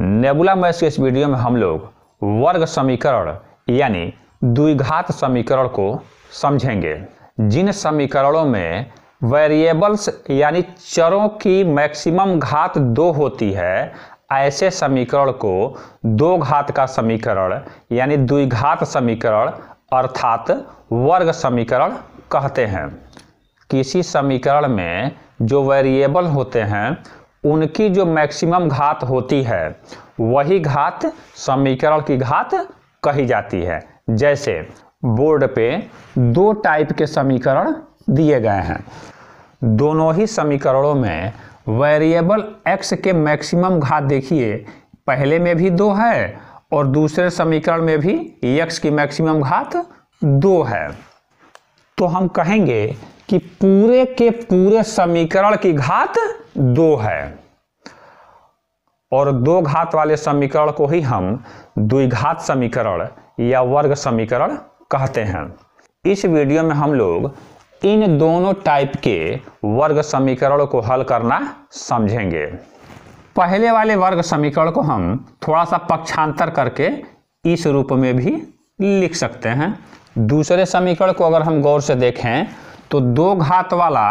nebula match के इस video में हम लोग वर्ग समीकरण यानी द्विघात समीकरण को समझेंगे जिन समीकरणों में वेरिएबल्स यानी चरों की मैक्सिमम घात दो होती है ऐसे समीकरण को दो घात का समीकरण यानी द्विघात समीकरण अर्थात वर्ग समीकरण कहते हैं किसी समीकरण में जो वेरिएबल होते हैं उनकी जो मैक्सिमम घात होती है वही घात समीकरण की घात कही जाती है जैसे बोर्ड पे दो टाइप के समीकरण दिए गए हैं दोनों ही समीकरणों में वेरिएबल एक्स के मैक्सिमम घात देखिए पहले में भी दो है और दूसरे समीकरण में भी एक्स की मैक्सिमम घात दो है तो हम कहेंगे कि पूरे के पूरे समीकरण की घात दो है और दो घात वाले समीकरण को ही हम द्विघात समीकरण या वर्ग समीकरण कहते हैं इस वीडियो में हम लोग इन दोनों टाइप के वर्ग समीकरण को हल करना समझेंगे पहले वाले वर्ग समीकरण को हम थोड़ा सा पक्षांतर करके इस रूप में भी लिख सकते हैं दूसरे समीकरण को अगर हम गौर से देखें तो दो घात वाला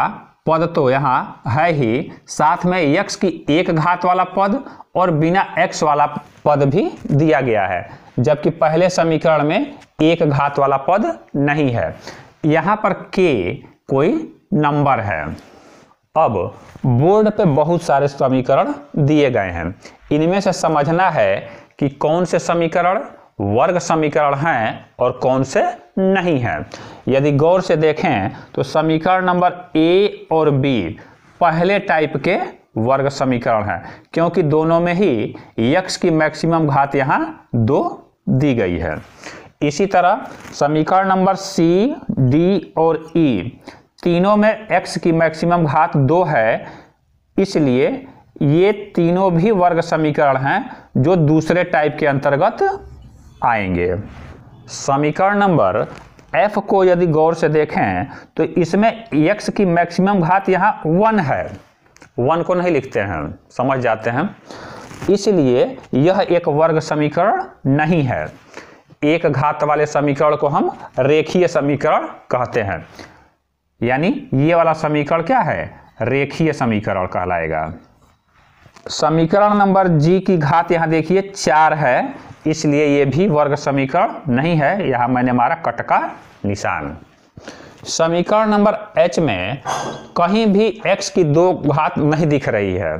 पद तो यहाँ है ही साथ में यक्ष की एक घात वाला पद और बिना एक्स वाला पद भी दिया गया है जबकि पहले समीकरण में एक घात वाला पद नहीं है यहाँ पर के कोई नंबर है अब बोर्ड पे बहुत सारे समीकरण दिए गए हैं इनमें से समझना है कि कौन से समीकरण वर्ग समीकरण हैं और कौन से नहीं हैं यदि गौर से देखें तो समीकरण नंबर ए और बी पहले टाइप के वर्ग समीकरण हैं क्योंकि दोनों में ही यक्ष की मैक्सिमम घात यहाँ दो दी गई है इसी तरह समीकरण नंबर सी डी और ई e, तीनों में एक्स की मैक्सिमम घात दो है इसलिए ये तीनों भी वर्ग समीकरण हैं जो दूसरे टाइप के अंतर्गत आएंगे समीकरण नंबर एफ को यदि गौर से देखें तो इसमें x की मैक्सिमम घात यहाँ वन है वन को नहीं लिखते हैं समझ जाते हैं इसलिए यह एक वर्ग समीकरण नहीं है एक घात वाले समीकरण को हम रेखीय समीकरण कहते हैं यानी ये वाला समीकरण क्या है रेखीय समीकरण कहलाएगा समीकरण नंबर जी की घात यहाँ देखिए चार है इसलिए ये भी वर्ग समीकरण नहीं है यहाँ मैंने मारा कट का निशान समीकरण नंबर एच में कहीं भी एक्स की दो घात नहीं दिख रही है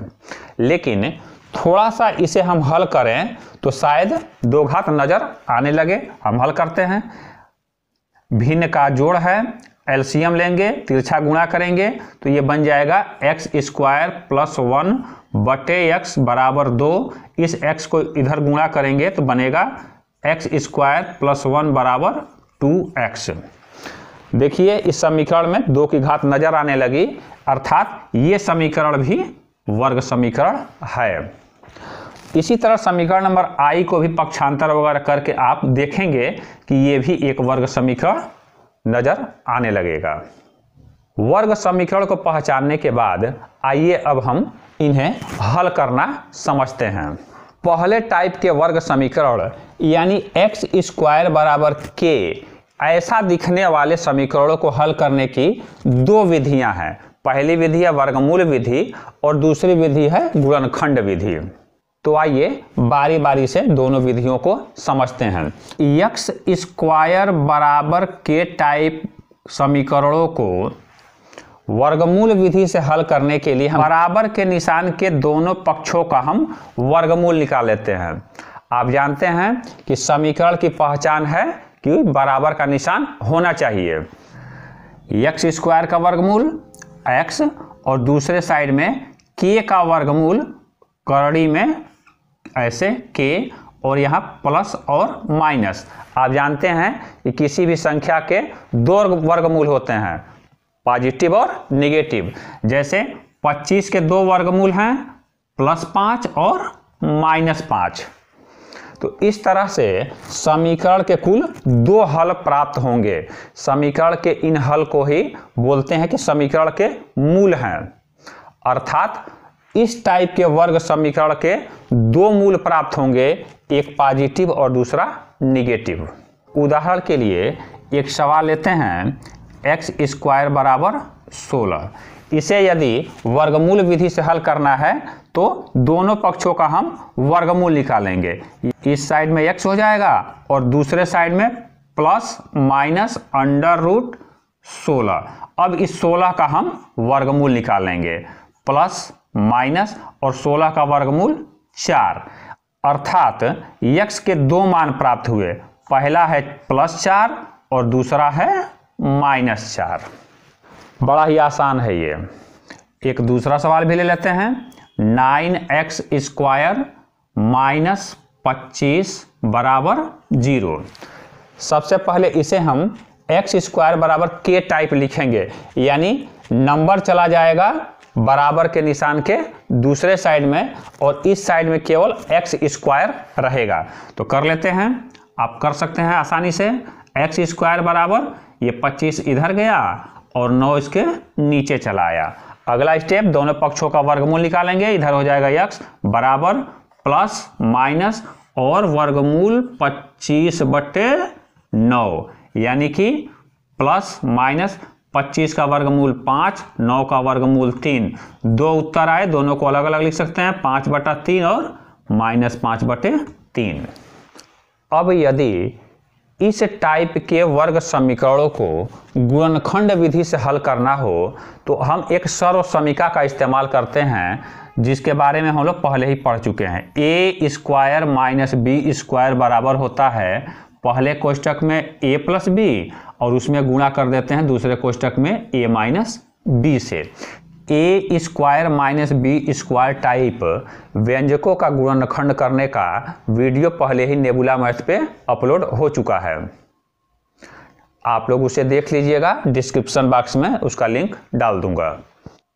लेकिन थोड़ा सा इसे हम हल करें तो शायद दो घात नजर आने लगे हम हल करते हैं भिन्न का जोड़ है एल्सियम लेंगे तिरछा गुणा करेंगे तो ये बन जाएगा एक्स स्क्वायर प्लस वन बटे एक्स बराबर दो इस एक्स को इधर गुणा करेंगे तो बनेगा एक्स स्क्वायर प्लस वन बराबर टू एक्स देखिए इस समीकरण में दो की घात नजर आने लगी अर्थात ये समीकरण भी वर्ग समीकरण है इसी तरह समीकरण नंबर आई को भी पक्षांतर वगैरह करके आप देखेंगे कि ये भी एक वर्ग समीकरण नजर आने लगेगा वर्ग समीकरण को पहचानने के बाद आइए अब हम इन्हें हल करना समझते हैं पहले टाइप के वर्ग समीकरण यानी एक्स स्क्वायर बराबर के ऐसा दिखने वाले समीकरणों को हल करने की दो विधियां हैं पहली विधि है वर्गमूल विधि और दूसरी विधि है गुणनखंड विधि तो आइए बारी बारी से दोनों विधियों को समझते हैं यक्स स्क्वायर बराबर के टाइप समीकरणों को वर्गमूल विधि से हल करने के लिए हम बराबर के निशान के दोनों पक्षों का हम वर्गमूल निकाल लेते हैं आप जानते हैं कि समीकरण की पहचान है कि बराबर का निशान होना चाहिए यक्स स्क्वायर का वर्गमूल एक्स और दूसरे साइड में के का वर्गमूल करड़ी में ऐसे के और यहाँ प्लस और माइनस आप जानते हैं कि किसी भी संख्या के दो वर्गमूल होते हैं पॉजिटिव और निगेटिव जैसे 25 के दो वर्गमूल हैं प्लस पाँच और माइनस पाँच तो इस तरह से समीकरण के कुल दो हल प्राप्त होंगे समीकरण के इन हल को ही बोलते हैं कि समीकरण के मूल हैं अर्थात इस टाइप के वर्ग समीकरण के दो मूल प्राप्त होंगे एक पॉजिटिव और दूसरा निगेटिव उदाहरण के लिए एक सवाल लेते हैं एक्स स्क्वायर बराबर सोलह इसे यदि वर्गमूल विधि से हल करना है तो दोनों पक्षों का हम वर्गमूल निकालेंगे इस साइड में एक्स हो जाएगा और दूसरे साइड में प्लस माइनस अंडर रूट सोलह अब इस सोलह का हम वर्गमूल निकालेंगे प्लस माइनस और 16 का वर्गमूल चार अर्थात यक्स के दो मान प्राप्त हुए पहला है प्लस चार और दूसरा है माइनस चार बड़ा ही आसान है ये एक दूसरा सवाल भी ले लेते हैं नाइन एक्स स्क्वायर माइनस पच्चीस बराबर जीरो सबसे पहले इसे हम एक्स स्क्वायर बराबर के टाइप लिखेंगे यानी नंबर चला जाएगा बराबर के निशान के दूसरे साइड में और इस साइड में केवल एक्स स्क्वायर रहेगा तो कर लेते हैं आप कर सकते हैं आसानी से एक्स स्क्वायर बराबर ये 25 इधर गया और 9 इसके नीचे चला आया अगला स्टेप दोनों पक्षों का वर्गमूल निकालेंगे इधर हो जाएगा यक्स बराबर प्लस माइनस और वर्गमूल 25 बटे नौ यानी कि प्लस माइनस पच्चीस का वर्गमूल पाँच नौ का वर्गमूल तीन दो उत्तर आए दोनों को अलग अलग लिख सकते हैं पाँच बटा तीन और माइनस पाँच बटे तीन अब यदि इस टाइप के वर्ग समीकरणों को गुणनखंड विधि से हल करना हो तो हम एक सर्व समीका का इस्तेमाल करते हैं जिसके बारे में हम लोग पहले ही पढ़ चुके हैं a square minus b square बराबर होता है पहले कोष्टक में ए प्लस बी और उसमें गुणा कर देते हैं दूसरे कोष्टक में ए माइनस बी से a square minus b square type व्यंजकों का गुणनखंड करने का वीडियो पहले ही नेबुला मैथ पे अपलोड हो चुका है आप लोग उसे देख लीजिएगा डिस्क्रिप्शन बॉक्स में उसका लिंक डाल दूंगा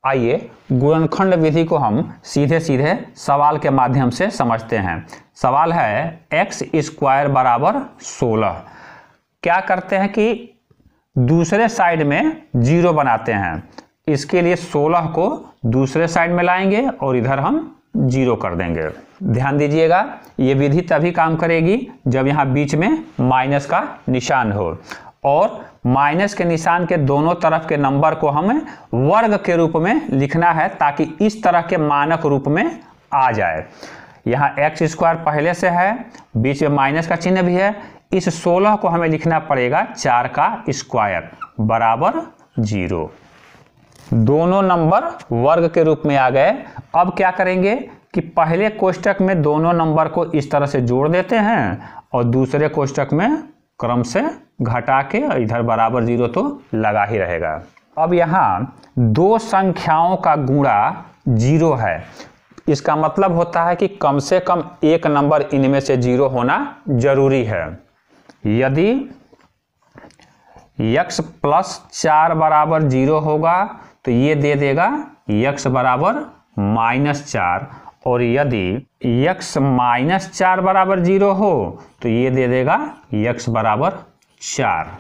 आइए गुणनखंड विधि को हम सीधे सीधे सवाल के माध्यम से समझते हैं सवाल है एक्स स्क्वायर बराबर सोलह क्या करते हैं कि दूसरे साइड में जीरो बनाते हैं इसके लिए 16 को दूसरे साइड में लाएंगे और इधर हम जीरो कर देंगे ध्यान दीजिएगा ये विधि तभी काम करेगी जब यहाँ बीच में माइनस का निशान हो और माइनस के निशान के दोनों तरफ के नंबर को हमें वर्ग के रूप में लिखना है ताकि इस तरह के मानक रूप में आ जाए यहाँ एक्स स्क्वायर पहले से है बीच में माइनस का चिन्ह भी है इस 16 को हमें लिखना पड़ेगा चार का स्क्वायर बराबर जीरो दोनों नंबर वर्ग के रूप में आ गए अब क्या करेंगे कि पहले कोष्टक में दोनों नंबर को इस तरह से जोड़ देते हैं और दूसरे कोष्टक में क्रम से घटा के इधर बराबर जीरो तो लगा ही रहेगा अब यहाँ दो संख्याओं का गुणा जीरो है इसका मतलब होता है कि कम से कम एक नंबर इनमें से जीरो होना जरूरी है यदि यक्स प्लस चार बराबर जीरो होगा तो ये दे देगा यक्स बराबर माइनस चार और यदि यक्स माइनस चार बराबर जीरो हो तो ये दे देगा यक्स बराबर चार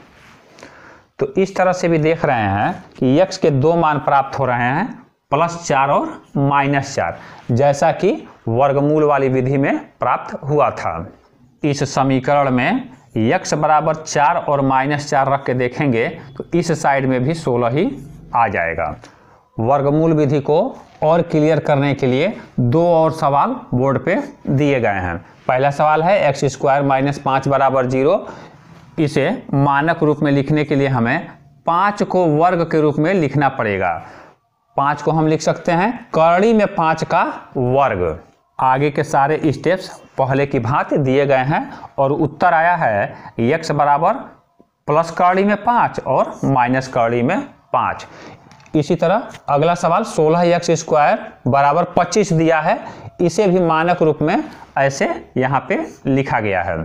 तो इस तरह से भी देख रहे हैं कि यक्स के दो मान प्राप्त हो रहे हैं प्लस चार और माइनस चार जैसा कि वर्गमूल वाली विधि में प्राप्त हुआ था इस समीकरण में यक्स बराबर चार और माइनस चार रख के देखेंगे तो इस साइड में भी सोलह ही आ जाएगा वर्गमूल विधि को और क्लियर करने के लिए दो और सवाल बोर्ड पे दिए गए हैं पहला सवाल है एक्स स्क्वायर माइनस पाँच बराबर जीरो इसे मानक रूप में लिखने के लिए हमें पाँच को वर्ग के रूप में लिखना पड़ेगा पाँच को हम लिख सकते हैं कड़ी में पाँच का वर्ग आगे के सारे स्टेप्स पहले की भांति दिए गए हैं और उत्तर आया है यक्स बराबर प्लस कड़ी में पाँच और माइनस कड़ी में पाँच इसी तरह अगला सवाल सोलह यक्स स्क्वायर बराबर पच्चीस दिया है इसे भी मानक रूप में ऐसे यहाँ पे लिखा गया है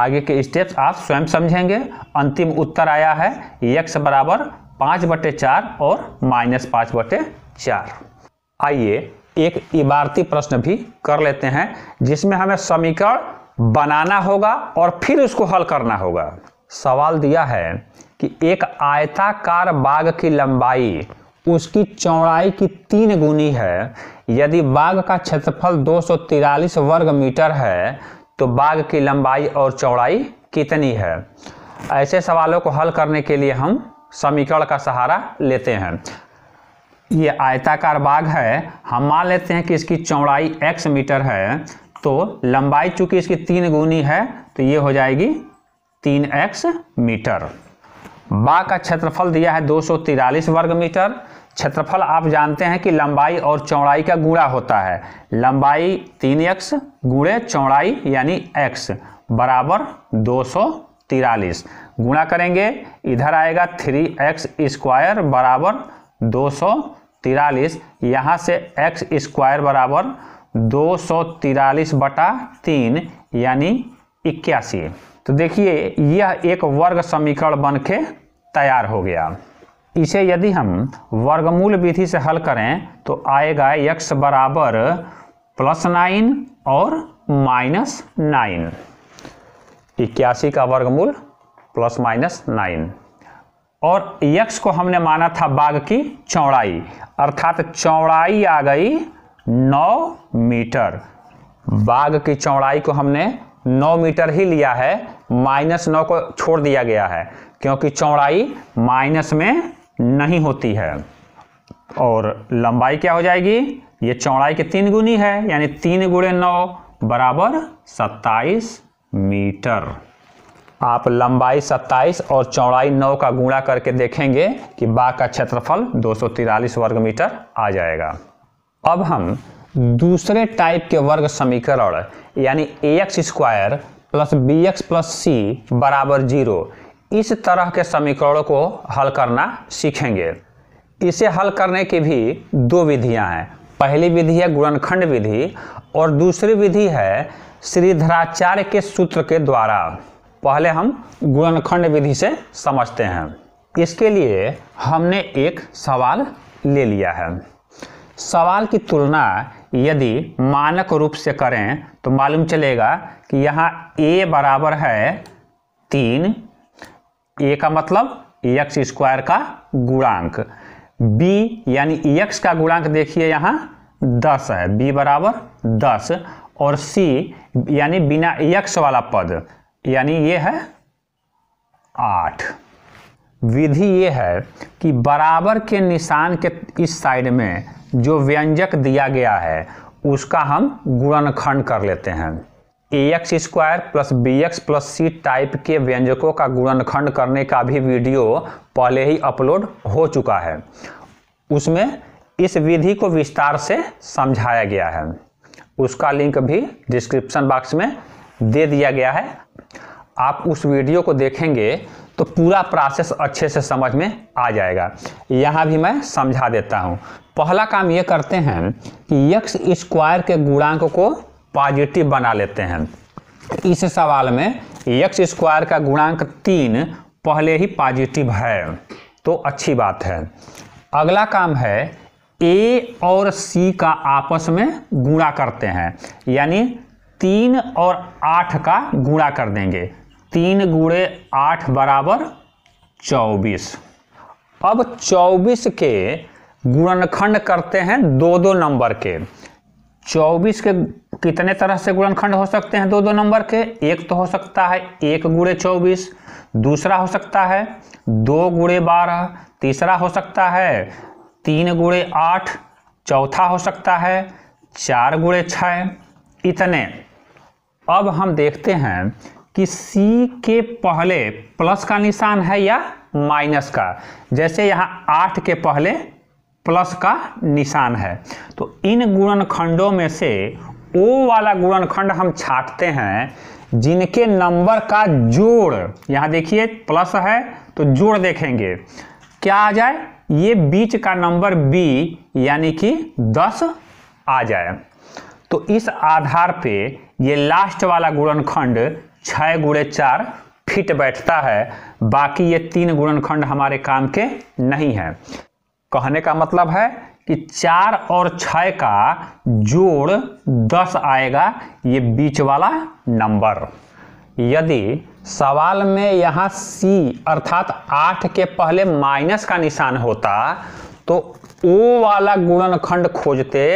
आगे के स्टेप्स आप स्वयं समझेंगे अंतिम उत्तर आया है यक्स बराबर पाँच बटे चार और माइनस पाँच बटे चार आइए एक इबारती प्रश्न भी कर लेते हैं जिसमें हमें समीकरण बनाना होगा और फिर उसको हल करना होगा सवाल दिया है कि एक आयताकार बाघ की लंबाई उसकी चौड़ाई की तीन गुनी है यदि बाघ का क्षेत्रफल दो वर्ग मीटर है तो बाघ की लंबाई और चौड़ाई कितनी है ऐसे सवालों को हल करने के लिए हम समीकरण का सहारा लेते हैं ये आयताकार बाग है हम मान लेते हैं कि इसकी चौड़ाई x मीटर है तो लंबाई चूंकि इसकी तीन गुनी है तो ये हो जाएगी तीन एक्स मीटर बाग का क्षेत्रफल दिया है दो वर्ग मीटर क्षेत्रफल आप जानते हैं कि लंबाई और चौड़ाई का गुणा होता है लंबाई तीन एक्स गुणे चौड़ाई यानी एक्स बराबर दो गुणा करेंगे इधर आएगा थ्री एक्स स्क्वायर बराबर दो सौ तिरालीस यहाँ से एक्स स्क्वायर बराबर दो सौ तिरालीस बटा तीन यानी इक्यासी तो देखिए यह एक वर्ग समीकरण बन के तैयार हो गया इसे यदि हम वर्गमूल विधि से हल करें तो आएगा x बराबर प्लस नाइन और माइनस नाइन इक्यासी का वर्गमूल प्लस माइनस नाइन और यक्ष को हमने माना था बाघ की चौड़ाई अर्थात चौड़ाई आ गई नौ मीटर बाघ की चौड़ाई को हमने नौ मीटर ही लिया है माइनस नौ को छोड़ दिया गया है क्योंकि चौड़ाई माइनस में नहीं होती है और लंबाई क्या हो जाएगी ये चौड़ाई के तीन गुनी है यानी तीन गुणे नौ बराबर सत्ताईस मीटर आप लंबाई 27 और चौड़ाई 9 का गुणा करके देखेंगे कि बाघ का क्षेत्रफल दो वर्ग मीटर आ जाएगा अब हम दूसरे टाइप के वर्ग समीकरण यानी a x square plus b x plus c बराबर जीरो इस तरह के समीकरणों को हल करना सीखेंगे इसे हल करने की भी दो विधियां हैं पहली विधि है गुणनखंड विधि और दूसरी विधि है श्रीधराचार्य के सूत्र के द्वारा पहले हम गुणनखंड विधि से समझते हैं इसके लिए हमने एक सवाल ले लिया है सवाल की तुलना यदि मानक रूप से करें तो मालूम चलेगा कि यहाँ ए बराबर है तीन ए का मतलब एक्स स्क्वायर का गुणांक बी यानी x का गुणांक देखिए यहाँ दस है बी बराबर दस और सी यानी बिना एक्स वाला पद यानी ये है आठ विधि ये है कि बराबर के निशान के इस साइड में जो व्यंजक दिया गया है उसका हम गुणनखंड कर लेते हैं a x square plus b x plus c type के व्यंजकों का गुणनखंड करने का भी वीडियो पहले ही अपलोड हो चुका है उसमें इस विधि को विस्तार से समझाया गया है उसका लिंक भी डिस्क्रिप्शन बॉक्स में दे दिया गया है आप उस वीडियो को देखेंगे तो पूरा प्रोसेस अच्छे से समझ में आ जाएगा यहाँ भी मैं समझा देता हूँ पहला काम ये करते हैं कि यक्स स्क्वायर के गुणांक को पॉजिटिव बना लेते हैं इस सवाल में यक्स स्क्वायर का गुणांक तीन पहले ही पॉजिटिव है तो अच्छी बात है अगला काम है ए और सी का आपस में गुणा करते हैं यानी तीन और आठ का गुणा कर देंगे तीन गुड़े आठ बराबर चौबीस अब चौबीस के गुणनखंड करते हैं दो दो नंबर के चौबीस के कितने तरह से गुणनखंड हो सकते हैं दो दो नंबर के एक तो हो सकता है एक गुड़े चौबीस दूसरा हो सकता है दो गुड़े बारह तीसरा हो सकता है तीन गुड़े आठ चौथा हो सकता है चार गुड़े छः इतने अब हम देखते हैं कि सी के पहले प्लस का निशान है या माइनस का जैसे यहाँ आठ के पहले प्लस का निशान है तो इन गुणनखंडों में से ओ वाला गुणनखंड हम छाटते हैं जिनके नंबर का जोड़ यहाँ देखिए प्लस है तो जोड़ देखेंगे क्या आ जाए ये बीच का नंबर बी यानी कि दस आ जाए तो इस आधार पे ये लास्ट वाला गुणनखंड छः गुड़े चार फिट बैठता है बाकी ये तीन गुणनखंड हमारे काम के नहीं है कहने का मतलब है कि चार और छः का जोड़ दस आएगा ये बीच वाला नंबर यदि सवाल में यहाँ सी अर्थात आठ के पहले माइनस का निशान होता तो ओ वाला गुणनखंड खोजते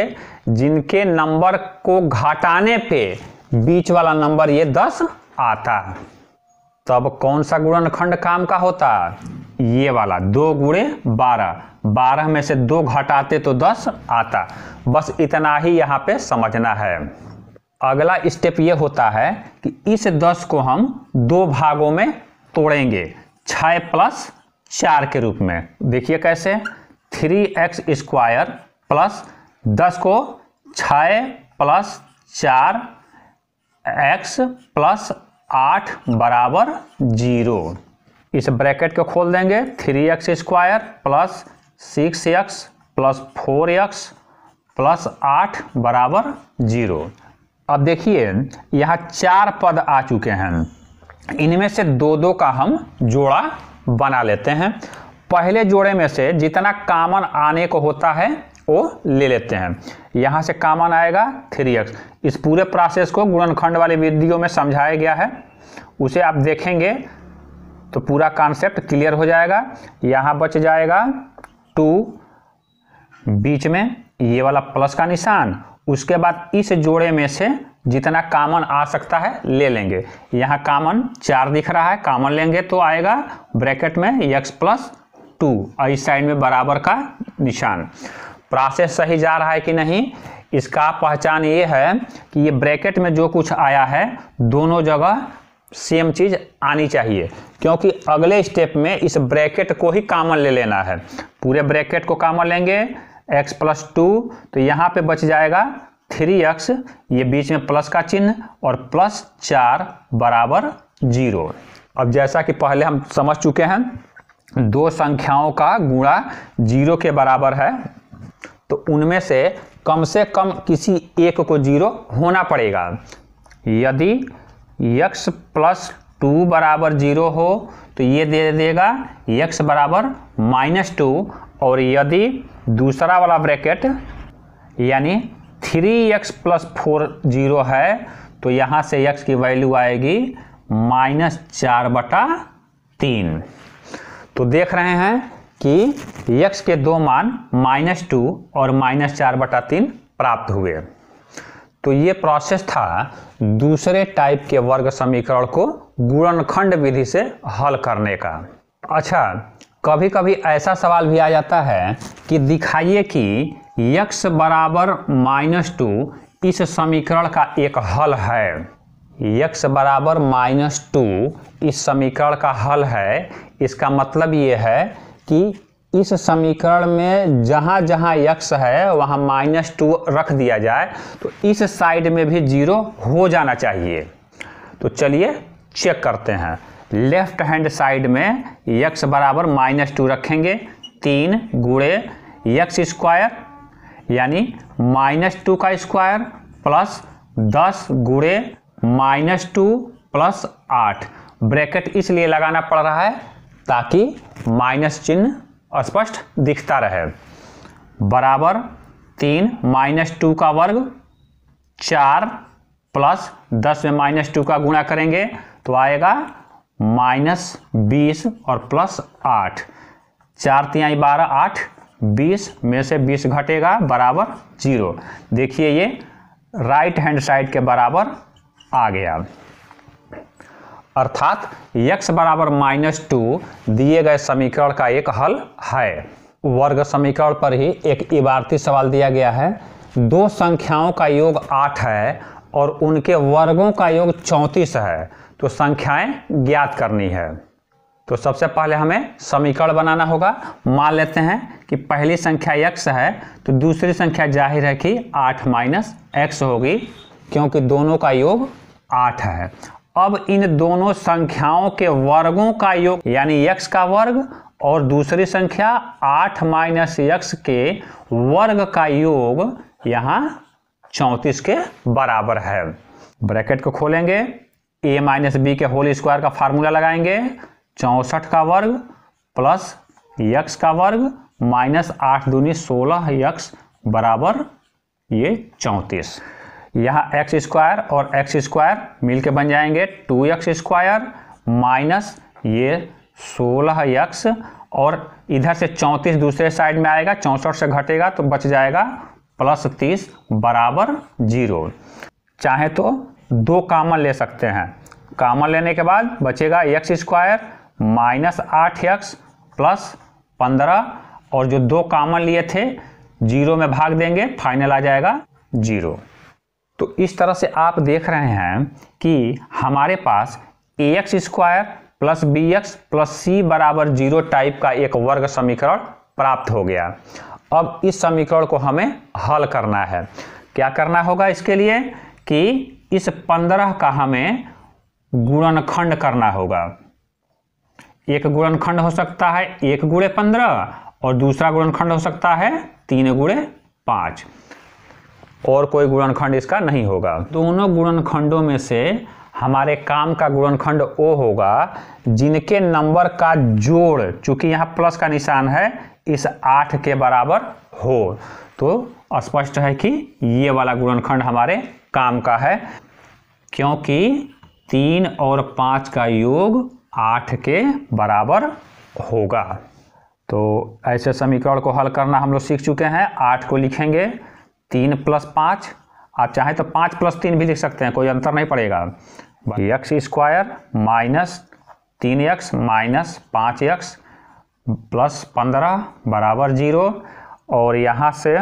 जिनके नंबर को घटाने पे बीच वाला नंबर ये दस आता तब तो कौन सा गुणनखंड काम का होता ये वाला दो गुणे बारह बारह में से दो घटाते तो दस आता बस इतना ही यहाँ पे समझना है अगला स्टेप ये होता है कि इस दस को हम दो भागों में तोड़ेंगे छ प्लस चार के रूप में देखिए कैसे थ्री एक्स स्क्वायर प्लस दस को छ प्लस चार एक्स प्लस आठ बराबर जीरो इस ब्रैकेट को खोल देंगे three x square plus six x plus four x plus आठ बराबर जीरो अब देखिए यहाँ चार पद आ चुके हैं इनमें से दो दो का हम जोड़ा बना लेते हैं पहले जोड़े में से जितना कामन आने को होता है वो ले लेते हैं यहाँ से कामन आएगा थ्री एक्स इस पूरे प्रोसेस को गुणनखंड वाली विधियों में समझाया गया है उसे आप देखेंगे तो पूरा कॉन्सेप्ट क्लियर हो जाएगा यहाँ बच जाएगा टू बीच में ये वाला प्लस का निशान उसके बाद इस जोड़े में से जितना कामन आ सकता है ले लेंगे यहाँ कामन चार दिख रहा है कामन लेंगे तो आएगा ब्रैकेट में एक्स प्लस टू और इस साइड में बराबर का निशान प्रोसेस सही जा रहा है कि नहीं इसका पहचान ये है कि ये ब्रैकेट में जो कुछ आया है दोनों जगह सेम चीज़ आनी चाहिए क्योंकि अगले स्टेप में इस ब्रैकेट को ही कामन ले लेना है पूरे ब्रैकेट को कामन लेंगे x प्लस टू तो यहाँ पे बच जाएगा थ्री एक्स ये बीच में प्लस का चिन्ह और प्लस चार बराबर जीरो अब जैसा कि पहले हम समझ चुके हैं दो संख्याओं का गुणा जीरो के बराबर है तो उनमें से कम से कम किसी एक को जीरो होना पड़ेगा यदि यक्स प्लस टू बराबर जीरो हो तो ये दे देगा यक्स बराबर माइनस टू और यदि दूसरा वाला ब्रैकेट यानी three x plus four zero है तो यहाँ से एक्स की वैल्यू आएगी माइनस चार बटा तीन तो देख रहे हैं कि यक्ष के दो मान माइनस टू और माइनस चार बटा तीन प्राप्त हुए तो ये प्रोसेस था दूसरे टाइप के वर्ग समीकरण को गुणनखंड विधि से हल करने का अच्छा कभी कभी ऐसा सवाल भी आ जाता है कि दिखाइए कि यक्ष बराबर माइनस टू इस समीकरण का एक हल है यक्ष बराबर माइनस टू इस समीकरण का हल है इसका मतलब ये है कि इस समीकरण में जहाँ जहाँ यक्स है वहाँ माइनस टू रख दिया जाए तो इस साइड में भी जीरो हो जाना चाहिए तो चलिए चेक करते हैं लेफ्ट हैंड साइड में यक्स बराबर माइनस टू रखेंगे तीन गुड़े यक्स स्क्वायर यानी माइनस टू का स्क्वायर प्लस दस गुड़े माइनस टू प्लस आठ ब्रैकेट इसलिए लगाना पड़ रहा है ताकि माइनस चिन्ह स्पष्ट दिखता रहे बराबर तीन माइनस टू का वर्ग चार प्लस दस में माइनस टू का गुणा करेंगे तो आएगा माइनस बीस और प्लस आठ चार तिहाई बारह आठ बीस में से बीस घटेगा बराबर जीरो देखिए ये राइट हैंड साइड के बराबर आ गया अर्थात x बराबर माइनस टू दिए गए समीकरण का एक हल है वर्ग समीकरण पर ही एक इबारती सवाल दिया गया है दो संख्याओं का योग आठ है और उनके वर्गों का योग चौंतीस है तो संख्याएं ज्ञात करनी है तो सबसे पहले हमें समीकरण बनाना होगा मान लेते हैं कि पहली संख्या x है तो दूसरी संख्या जाहिर है कि आठ माइनस एक्स होगी क्योंकि दोनों का योग आठ है अब इन दोनों संख्याओं के वर्गों का योग यानी x का वर्ग और दूसरी संख्या आठ माइनस यक्स के वर्ग का योग यहाँ चौंतीस के बराबर है ब्रैकेट को खोलेंगे ए माइनस बी के होल स्क्वायर का फार्मूला लगाएंगे चौसठ का वर्ग प्लस यक्स का वर्ग माइनस आठ दूनी सोलह यक्स बराबर ये चौंतीस यहाँ एक्स स्क्वायर और एक्स स्क्वायर मिल के बन जाएंगे टू एक्स स्क्वायर माइनस ये सोलह एक्स और इधर से चौंतीस दूसरे साइड में आएगा चौंसठ से घटेगा तो बच जाएगा प्लस तीस बराबर जीरो चाहे तो दो कामन ले सकते हैं कामन लेने के बाद बचेगा एक्स स्क्वायर माइनस आठ एक्स प्लस पंद्रह और जो दो कामन लिए थे जीरो में भाग देंगे फाइनल आ जाएगा जीरो तो इस तरह से आप देख रहे हैं कि हमारे पास a x square plus b x plus c बराबर जीरो टाइप का एक वर्ग समीकरण प्राप्त हो गया अब इस समीकरण को हमें हल करना है क्या करना होगा इसके लिए कि इस पंद्रह का हमें गुणनखंड करना होगा एक गुणनखंड हो सकता है एक गुड़े पंद्रह और दूसरा गुणनखंड हो सकता है तीन गुड़े पाँच और कोई गुणनखंड इसका नहीं होगा दोनों गुणनखंडों में से हमारे काम का गुणनखंड ओ होगा जिनके नंबर का जोड़ चूंकि यहाँ प्लस का निशान है इस आठ के बराबर हो तो स्पष्ट है कि ये वाला गुणनखंड हमारे काम का है क्योंकि तीन और पाँच का योग आठ के बराबर होगा तो ऐसे समीकरण को हल करना हम लोग सीख चुके हैं आठ को लिखेंगे तीन प्लस पाँच आप चाहें तो पाँच प्लस तीन भी लिख सकते हैं कोई अंतर नहीं पड़ेगा एक्स स्क्वायर माइनस तीन एक्स माइनस पाँच एक्स प्लस पंद्रह बराबर जीरो और यहाँ से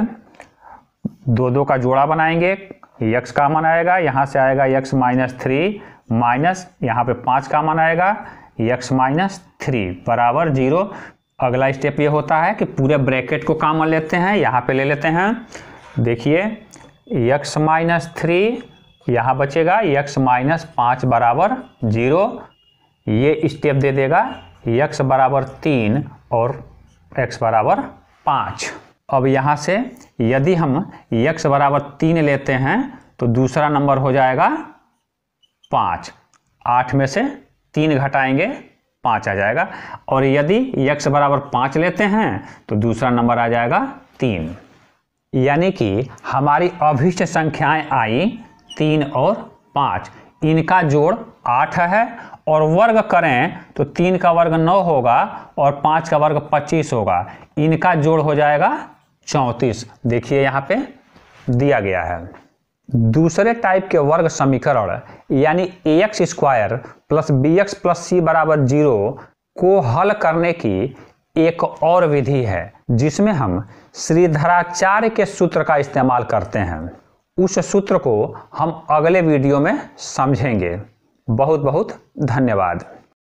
दो दो का जोड़ा बनाएंगे यक्स कामन आएगा यहाँ से आएगा यक्स माइनस थ्री माइनस यहाँ पे पाँच कामन आएगा यक्स माइनस थ्री बराबर जीरो अगला स्टेप ये होता है कि पूरे ब्रैकेट को कामन लेते हैं यहाँ पे ले लेते हैं देखिए यक्स माइनस थ्री यहाँ बचेगा यक्स माइनस पाँच बराबर जीरो ये स्टेप दे देगा यक्स बराबर तीन और एक्स बराबर पाँच अब यहाँ से यदि हम यक्स बराबर तीन लेते हैं तो दूसरा नंबर हो जाएगा पाँच आठ में से तीन घटाएंगे पाँच आ जाएगा और यदि यक्स बराबर पाँच लेते हैं तो दूसरा नंबर आ जाएगा तीन यानी कि हमारी अभिष्ट संख्याएं आई तीन और पाँच इनका जोड़ आठ है और वर्ग करें तो तीन का वर्ग नौ होगा और पाँच का वर्ग पच्चीस होगा इनका जोड़ हो जाएगा चौंतीस देखिए यहाँ पे दिया गया है दूसरे टाइप के वर्ग समीकरण यानी a x square plus b x plus c बराबर जीरो को हल करने की एक और विधि है जिसमें हम श्रीधराचार्य के सूत्र का इस्तेमाल करते हैं उस सूत्र को हम अगले वीडियो में समझेंगे बहुत बहुत धन्यवाद